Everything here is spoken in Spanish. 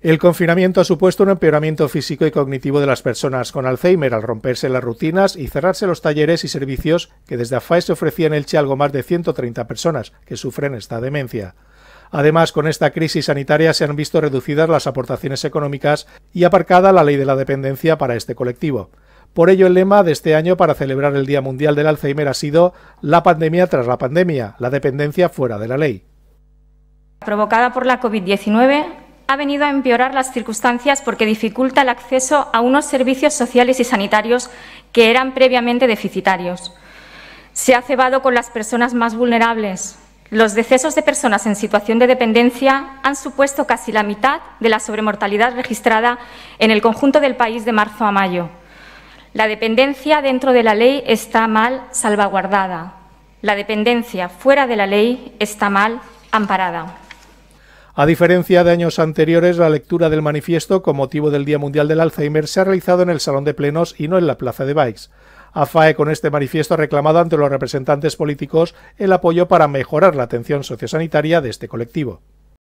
El confinamiento ha supuesto un empeoramiento físico y cognitivo de las personas con Alzheimer al romperse las rutinas y cerrarse los talleres y servicios que desde AFAE se ofrecían en algo más de 130 personas que sufren esta demencia. Además, con esta crisis sanitaria se han visto reducidas las aportaciones económicas y aparcada la ley de la dependencia para este colectivo. Por ello, el lema de este año para celebrar el Día Mundial del Alzheimer ha sido La pandemia tras la pandemia, la dependencia fuera de la ley. Provocada por la COVID-19, ha venido a empeorar las circunstancias porque dificulta el acceso a unos servicios sociales y sanitarios que eran previamente deficitarios. Se ha cebado con las personas más vulnerables. Los decesos de personas en situación de dependencia han supuesto casi la mitad de la sobremortalidad registrada en el conjunto del país de marzo a mayo. La dependencia dentro de la ley está mal salvaguardada. La dependencia fuera de la ley está mal amparada. A diferencia de años anteriores, la lectura del manifiesto con motivo del Día Mundial del Alzheimer se ha realizado en el Salón de Plenos y no en la Plaza de Baix. AFAE con este manifiesto ha reclamado ante los representantes políticos el apoyo para mejorar la atención sociosanitaria de este colectivo.